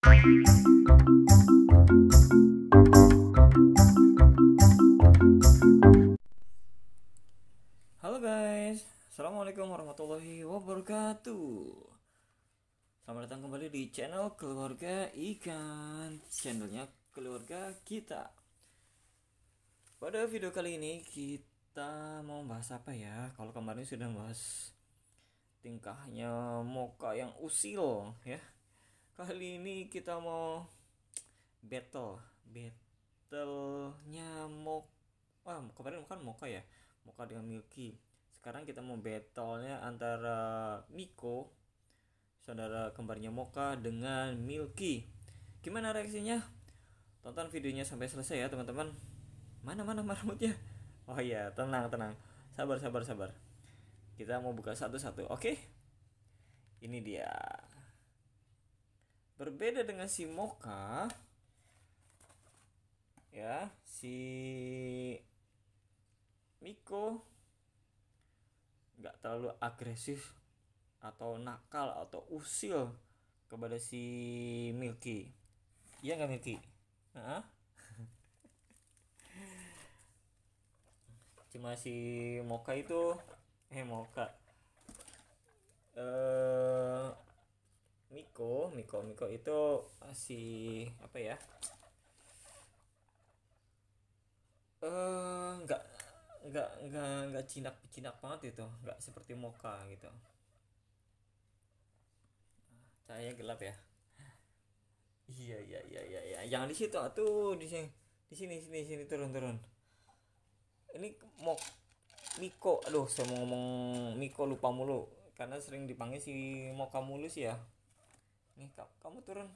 Halo guys, Assalamualaikum warahmatullahi wabarakatuh Selamat datang kembali di channel Keluarga Ikan Channelnya Keluarga Kita Pada video kali ini kita mau bahas apa ya Kalau kemarin sudah bahas tingkahnya Moka yang usil ya kali ini kita mau battle battlenya mok Wah kemarin kan moka ya moka dengan milky sekarang kita mau battlenya antara miko saudara kembarnya moka dengan milky gimana reaksinya tonton videonya sampai selesai ya teman-teman mana mana marmutnya oh iya tenang tenang sabar sabar sabar kita mau buka satu-satu oke okay? ini dia Berbeda dengan si Moka ya, si Miko nggak terlalu agresif atau nakal atau usil kepada si Milky. Iya nggak Milky? Hah? Cuma si Moka itu eh Moka. Eh Miko Miko itu eh, si apa ya eh uh, nggak nggak nggak nggak cinak cinak banget itu nggak seperti moka gitu cahaya gelap ya iya iya iya iya iya jangan di situ atuh di sini di sini sini sini turun turun ini mok Miko aduh saya mau ngomong Miko lupa mulu karena sering dipanggil si Moka mulus ya nih kamu turun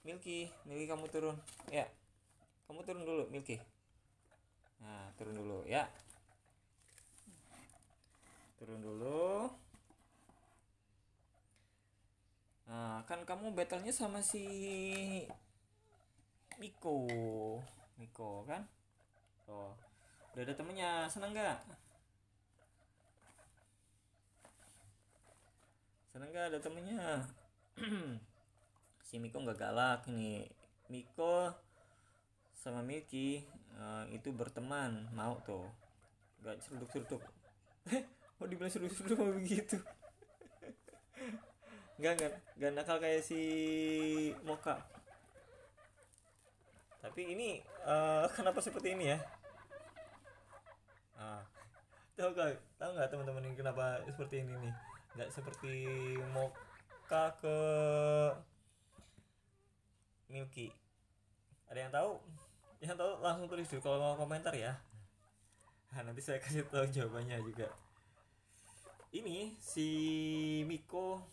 Milky Milky kamu turun ya kamu turun dulu Milky nah turun dulu ya turun dulu nah kan kamu battlenya sama si Miko Miko kan oh udah ada temennya seneng gak seneng gak ada temennya si Miko nggak galak nih Miko sama Miki uh, eh, itu berteman mau tuh nggak seruduk-seruduk mau eh, dibilang seruduk-seruduk mau begitu nggak nggak nggak nakal kayak si Moka tapi ini uh, kenapa seperti ini ya ah tahu gak tahu nggak teman-teman ini kenapa seperti ini nih nggak seperti Moka Mekah ke Milky ada yang tahu yang tahu langsung tulis di kolom komentar ya nah, nanti saya kasih tahu jawabannya juga ini si Miko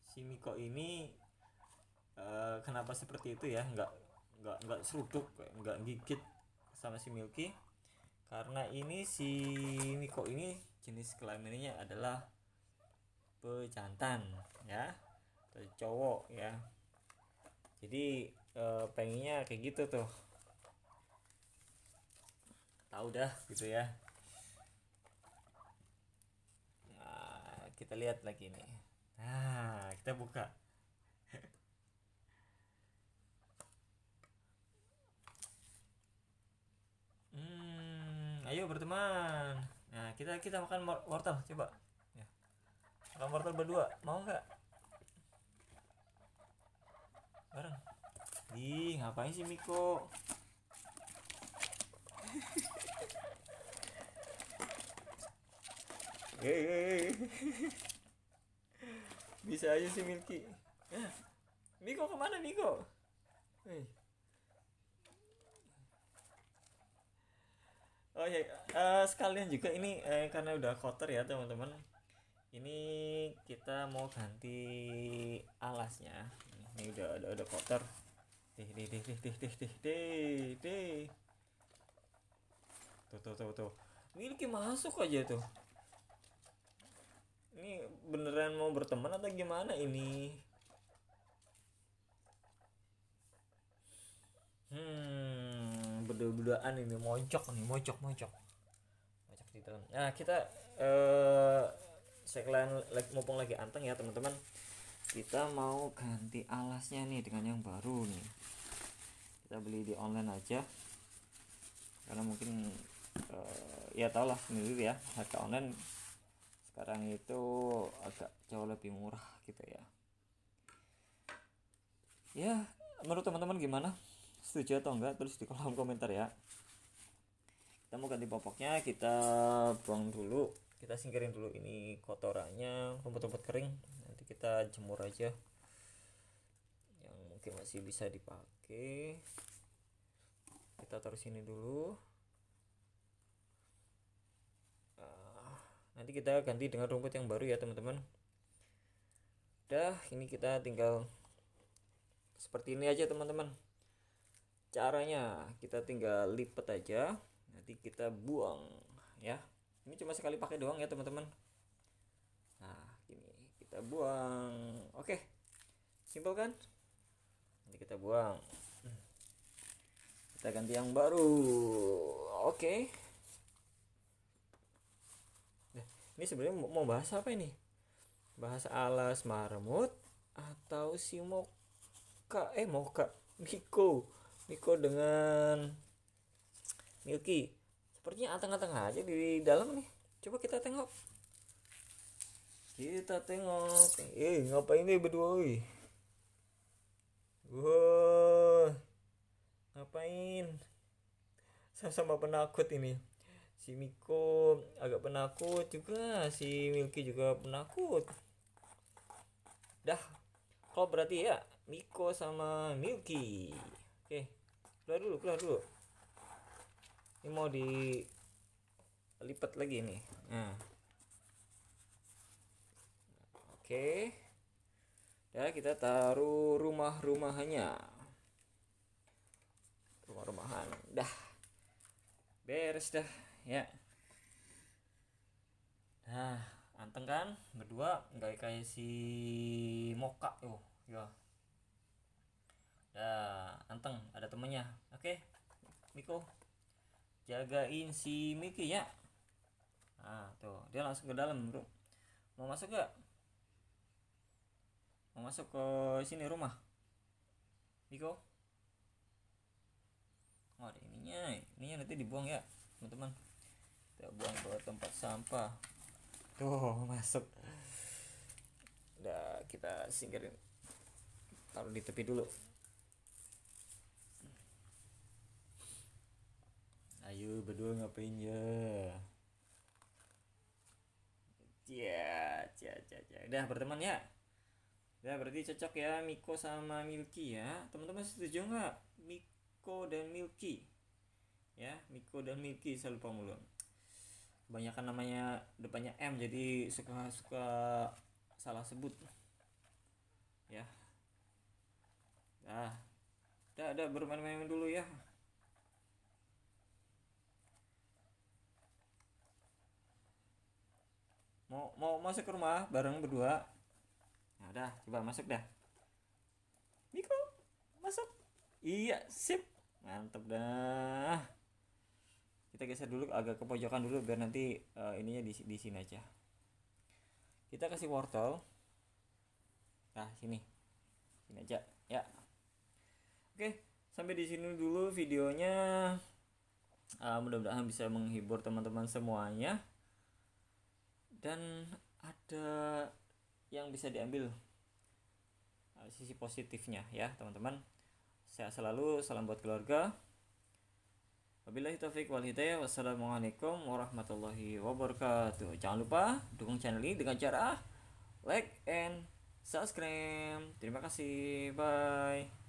si Miko ini uh, kenapa seperti itu ya nggak nggak nggak seruduk nggak gigit sama si Milky karena ini si Miko ini jenis kelaminnya adalah pejantan ya dari cowok ya jadi e, pengennya kayak gitu tuh tahu dah gitu ya nah, kita lihat lagi nih nah kita buka hmm ayo berteman nah kita kita makan wortel coba ya. makan wortel berdua mau nggak bareng ih ngapain sih Miko Hey, Bisa aja sih Milky. Ya. Miko kemana Miko? Hey. Oh ya, uh, sekalian juga ini eh, karena udah kotor ya teman-teman. Ini kita mau ganti alasnya ini udah ada ada kotor deh deh deh deh deh deh deh deh deh tuh tuh tuh tuh miliki masuk aja tuh ini beneran mau berteman atau gimana ini hmm berdua-duaan ini mojok nih mojok, mojok, mojok di dalam nah kita eh uh, sekalian like, mumpung lagi anteng ya teman-teman kita mau ganti alasnya nih dengan yang baru nih kita beli di online aja karena mungkin uh, ya tau lah sendiri ya harga online sekarang itu agak jauh lebih murah gitu ya ya menurut teman-teman gimana setuju atau enggak tulis di kolom komentar ya kita mau ganti popoknya kita buang dulu kita singkirin dulu ini kotorannya rumput-rumput kering kita jemur aja yang mungkin masih bisa dipakai kita taruh sini dulu ah, nanti kita ganti dengan rumput yang baru ya teman-teman udah ini kita tinggal seperti ini aja teman-teman caranya kita tinggal lipat aja nanti kita buang ya ini cuma sekali pakai doang ya teman-teman kita buang oke okay. simpel kan nanti kita buang kita ganti yang baru oke okay. Eh, ini sebenarnya mau bahas apa ini bahas alas marmut atau si moka eh moka miko miko dengan milky sepertinya anteng-anteng aja di dalam nih coba kita tengok kita tengok eh ngapain nih berdua woi wow ngapain sama-sama penakut ini si Miko agak penakut juga si Milky juga penakut dah kalau berarti ya Miko sama Milky oke keluar dulu keluar dulu ini mau di lipat lagi nih nah Oke. Ya, kita taruh rumah rumahnya Rumah-rumahan. Dah. Beres dah, ya. Nah, anteng kan? Berdua nggak kayak si Moka tuh, ya. Dah, anteng, ada temennya. Oke. Miko. Jagain si Miki ya. Nah, tuh, dia langsung ke dalam, Bro. Mau masuk gak? mau masuk ke sini rumah Miko oh ada ininya ininya nanti dibuang ya teman-teman kita buang ke tempat sampah tuh masuk udah kita singkirin taruh di tepi dulu ayo berdua ngapain ya ya ya ya ya udah berteman ya Ya berarti cocok ya Miko sama Milky ya. Teman-teman setuju nggak Miko dan Milky? Ya Miko dan Milky saya lupa mulu. Kebanyakan namanya depannya M jadi suka suka salah sebut. Ya. Nah, dah, dah bermain-main dulu ya. Mau mau masuk ke rumah bareng berdua. Nah udah, coba masuk dah. Miko, masuk. Iya, sip. Mantap dah. Kita geser dulu agak ke pojokan dulu biar nanti uh, ininya di, di sini aja. Kita kasih wortel. Nah, sini. Sini aja, ya. Oke, sampai di sini dulu videonya. Uh, mudah-mudahan bisa menghibur teman-teman semuanya. Dan ada yang bisa diambil uh, sisi positifnya ya teman-teman saya selalu salam buat keluarga wabillahi taufik wal hidayah wassalamualaikum warahmatullahi wabarakatuh jangan lupa dukung channel ini dengan cara like and subscribe terima kasih bye